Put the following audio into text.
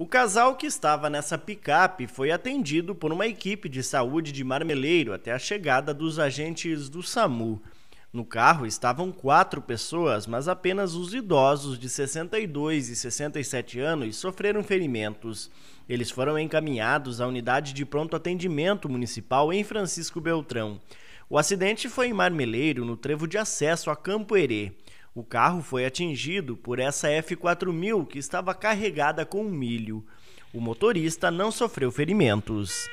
O casal que estava nessa picape foi atendido por uma equipe de saúde de Marmeleiro até a chegada dos agentes do SAMU. No carro estavam quatro pessoas, mas apenas os idosos de 62 e 67 anos sofreram ferimentos. Eles foram encaminhados à unidade de pronto atendimento municipal em Francisco Beltrão. O acidente foi em Marmeleiro, no trevo de acesso a Campo Herê. O carro foi atingido por essa F4000 que estava carregada com milho. O motorista não sofreu ferimentos.